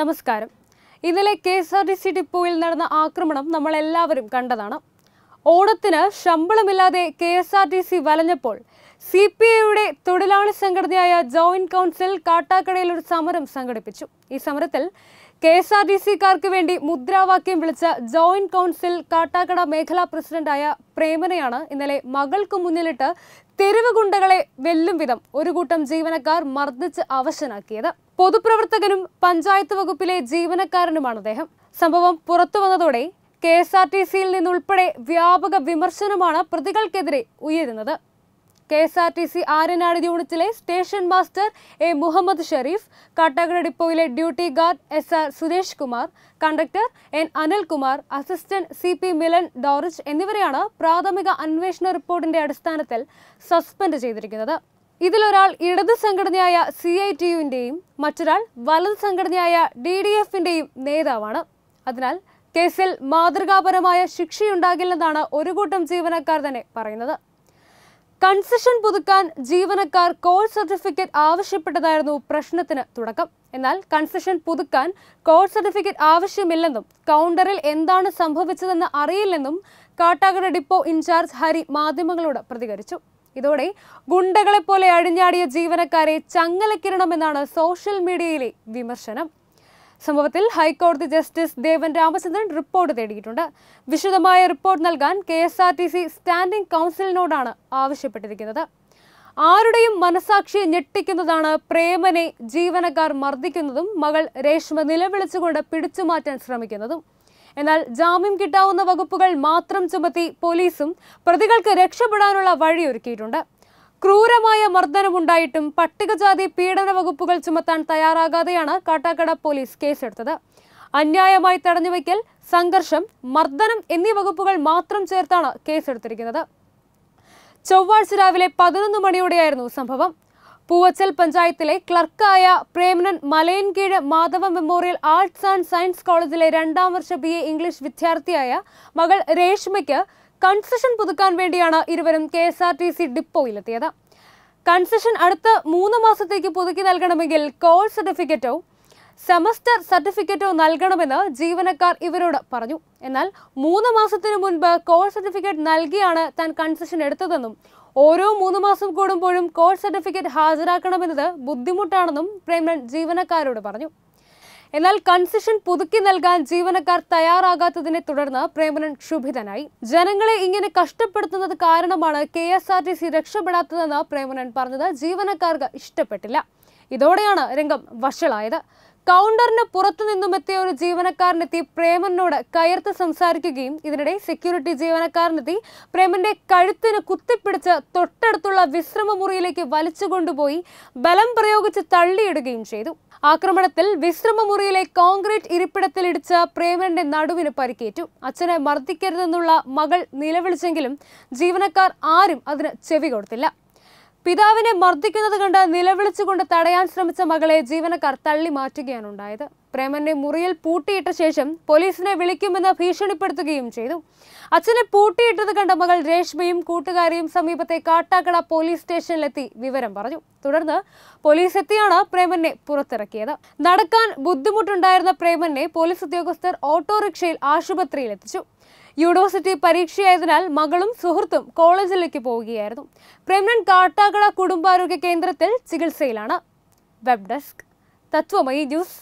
നമസ്കാരം ഇന്നലെ K S R T C ഡിപ്പോയിൽ നടന്ന ആക്രമണം നമ്മൾ എല്ലാവരും കണ്ടതാണ് ഓണത്തിന് ശമ്പളമില്ലാതെ K S R T C വലഞ്ഞപ്പോൾ സി പി ഐയുടെ തൊഴിലാളി സംഘടനയായ ജോയിന്റ് കൗൺസിൽ കാട്ടാക്കടയിൽ ഒരു സമരം സംഘടിപ്പിച്ചു ഈ സമരത്തിൽ കെ എസ് ആർ ടി സിക്കാർക്ക് വേണ്ടി മുദ്രാവാക്യം വിളിച്ച ജോയിന്റ് കൗൺസിൽ കാട്ടാക്കട മേഖലാ പ്രസിഡന്റായ പ്രേമനയാണ് ഇന്നലെ മകൾക്ക് മുന്നിലിട്ട് തെരുവ് ഗുണ്ടകളെ വെല്ലും വിധം ഒരു കൂട്ടം ജീവനക്കാർ മർദ്ദിച്ച് അവശനാക്കിയത് പൊതുപ്രവർത്തകനും പഞ്ചായത്ത് വകുപ്പിലെ ജീവനക്കാരനുമാണ് അദ്ദേഹം സംഭവം പുറത്തു വന്നതോടെ കെ എസ് ആർ ടി സിയിൽ നിന്നുൾപ്പെടെ വ്യാപക വിമർശനമാണ് പ്രതികൾക്കെതിരെ ഉയരുന്നത് K S R T C Aryanad യൂണിറ്റിലെ station master A Muhammad Sherif Kattakada ഡിപ്പോയിലെ duty guard S R Suresh Kumar conductor N Anilkumar assistant C P Milan Dorich എന്നിവരെയാണ് പ്രാഥമിക അന്വേഷണ റിപ്പോർട്ടിന്റെ അടിസ്ഥാനത്തിൽ സസ്പെൻഡ് ചെയ്തിരിക്കുന്നത് ഇതിലൊരാൾ ഇടത് സംഘടനയായ സി ഐ ടി യുവിൻ്റെയും മറ്റൊരാൾ വലത് സംഘടനയായ ഡി ഡി എഫിൻ്റെയും നേതാവാണ് അതിനാൽ കേസിൽ മാതൃകാപരമായ ശിക്ഷയുണ്ടാകില്ലെന്നാണ് ഒരു കൂട്ടം ജീവനക്കാർ തന്നെ പറയുന്നത് കൺസെഷൻ പുതുക്കാൻ ജീവനക്കാർ കോൾ സർട്ടിഫിക്കറ്റ് ആവശ്യപ്പെട്ടതായിരുന്നു പ്രശ്നത്തിന് തുടക്കം എന്നാൽ കൺസെഷൻ പുതുക്കാൻ കോൾ സർട്ടിഫിക്കറ്റ് ആവശ്യമില്ലെന്നും കൗണ്ടറിൽ എന്താണ് സംഭവിച്ചതെന്ന് അറിയില്ലെന്നും കാട്ടാക്കട ഡിപ്പോ ഇൻചാർജ് ഹരി മാധ്യമങ്ങളോട് പ്രതികരിച്ചു ഇതോടെ ഗുണ്ടകളെ പോലെ അഴിഞ്ഞാടിയ ജീവനക്കാരെ ചങ്ങലക്കിരണമെന്നാണ് സോഷ്യൽ മീഡിയയിലെ വിമർശനം സംഭവത്തിൽ ഹൈക്കോടതി ജസ്റ്റിസ് ദേവൻ രാമചന്ദ്രൻ റിപ്പോർട്ട് തേടിയിട്ടുണ്ട് വിശദമായ റിപ്പോർട്ട് നൽകാൻ K S R T C standing കൗൺസിലിനോടാണ് ആവശ്യപ്പെട്ടിരിക്കുന്നത് ആരുടെയും മനസാക്ഷിയെ ഞെട്ടിക്കുന്നതാണ് പ്രേമനെ ജീവനക്കാർ മർദ്ദിക്കുന്നതും മകൾ രേഷ്മ നിലവിളിച്ചുകൊണ്ട് പിടിച്ചുമാറ്റാൻ ശ്രമിക്കുന്നതും എന്നാൽ ജാമ്യം കിട്ടാവുന്ന വകുപ്പുകൾ മാത്രം ചുമത്തി പോലീസും പ്രതികൾക്ക് രക്ഷപ്പെടാനുള്ള വഴിയൊരുക്കിയിട്ടുണ്ട് ക്രൂരമായ മർദ്ദനമുണ്ടായിട്ടും പട്ടികജാതി പീഡന വകുപ്പുകൾ ചുമത്താൻ തയ്യാറാകാതെയാണ് കാട്ടാക്കട പോലീസ് കേസെടുത്തത് അന്യായമായി തടഞ്ഞുവയ്ക്കൽ സംഘർഷം മർദ്ദനം എന്നീ വകുപ്പുകൾ മാത്രം ചേർത്താണ് കേസെടുത്തിരിക്കുന്നത് ചൊവ്വാഴ്ച രാവിലെ പതിനൊന്ന് മണിയോടെയായിരുന്നു സംഭവം പൂവച്ചൽ പഞ്ചായത്തിലെ ക്ലർക്കായ Premanan Malayinkeezh Madhava memorial arts and science കോളേജിലെ രണ്ടാം വർഷ ബി എ ഇംഗ്ലീഷ് വിദ്യാർത്ഥിയായ മകൾ രേഷ്മയ്ക്ക് കൺസെഷൻ പുതുക്കാൻ വേണ്ടിയാണ് ഇരുവരും K S R T C ഡിപ്പോയിലെത്തിയത് കൺസെഷൻ അടുത്ത മൂന്ന് മാസത്തേക്ക് പുതുക്കി നൽകണമെങ്കിൽ കോൾ സർട്ടിഫിക്കറ്റോ സെമസ്റ്റർ സർട്ടിഫിക്കറ്റോ നൽകണമെന്ന് ജീവനക്കാർ ഇവരോട് പറഞ്ഞു എന്നാൽ മൂന്ന് മാസത്തിനു മുൻപ് കോൾ സർട്ടിഫിക്കറ്റ് നൽകിയാണ് താൻ കൺസെഷൻ എടുത്തതെന്നും ഓരോ മൂന്ന് മാസം കൂടുമ്പോഴും കോഴ്സ് സർട്ടിഫിക്കറ്റ് ഹാജരാക്കണമെന്നത് ബുദ്ധിമുട്ടാണെന്നും പ്രേമൻ ജീവനക്കാരോട് പറഞ്ഞു എന്നാൽ കൺസെഷൻ പുതുക്കി നൽകാൻ ജീവനക്കാർ തയ്യാറാകാത്തതിനെ തുടർന്ന് പ്രേമനൻ ക്ഷുഭിതനായി ജനങ്ങളെ ഇങ്ങനെ കഷ്ടപ്പെടുത്തുന്നത് കാരണമാണ് K S R T C രക്ഷപ്പെടാത്തതെന്ന് പ്രേമനൻ പറഞ്ഞത് ജീവനക്കാർക്ക് ഇഷ്ടപ്പെട്ടില്ല ഇതോടെയാണ് രംഗം വഷളായത് കൗണ്ടറിന് നിന്നുമെത്തിയ ഒരു ജീവനക്കാരനെത്തി പ്രേമനോട് കയർത്ത് സംസാരിക്കുകയും ഇതിനിടെ സെക്യൂരിറ്റി ജീവനക്കാരനെത്തി പ്രേമന്റെ കഴുത്തിന് കുത്തിപ്പിടിച്ച് തൊട്ടടുത്തുള്ള വിശ്രമമുറിയിലേക്ക് വലിച്ചുകൊണ്ടുപോയി ബലം പ്രയോഗിച്ച് തള്ളിയിടുകയും ചെയ്തു ആക്രമണത്തിൽ വിശ്രമമുറിയിലെ കോൺക്രീറ്റ് ഇരിപ്പിടത്തിൽ ഇടിച്ച പ്രേമന്റെ നടുവിന് പരിക്കേറ്റു അച്ഛനെ മർദ്ദിക്കരുതെന്നുള്ള മകൾ നിലവിളിച്ചെങ്കിലും ജീവനക്കാർ ആരും അതിന് ചെവി കൊടുത്തില്ല പിതാവിനെ മർദ്ദിക്കുന്നത് കണ്ട് നിലവിളിച്ചുകൊണ്ട് തടയാൻ ശ്രമിച്ച മകളെ ജീവനക്കാർ തള്ളി മാറ്റുകയാണ് ഉണ്ടായത് പ്രേമന്റെ മുറിയിൽ പൂട്ടിയിട്ട ശേഷം പോലീസിനെ വിളിക്കുമെന്ന് ഭീഷണിപ്പെടുത്തുകയും ചെയ്തു അച്ഛനെ പൂട്ടിയിട്ടത് കണ്ട മകൾ രേഷ്മയും കൂട്ടുകാരിയും സമീപത്തെ കാട്ടാക്കട പോലീസ് സ്റ്റേഷനിലെത്തി വിവരം പറഞ്ഞു തുടർന്ന് പോലീസ് എത്തിയാണ് പ്രേമനെ പുറത്തിറക്കിയത് നടക്കാൻ ബുദ്ധിമുട്ടുണ്ടായിരുന്ന പ്രേമനെ പോലീസ് ഉദ്യോഗസ്ഥർ ഓട്ടോറിക്ഷയിൽ ആശുപത്രിയിൽ എത്തിച്ചു യൂണിവേഴ്സിറ്റി പരീക്ഷയായതിനാൽ മകളും സുഹൃത്തും കോളേജിലേക്ക് പോവുകയായിരുന്നു പ്രേമൻ കാട്ടാക്കട കുടുംബാരോഗ്യ കേന്ദ്രത്തിൽ ചികിത്സയിലാണ് വെബ് ഡെസ്ക് തത്വമയി ന്യൂസ്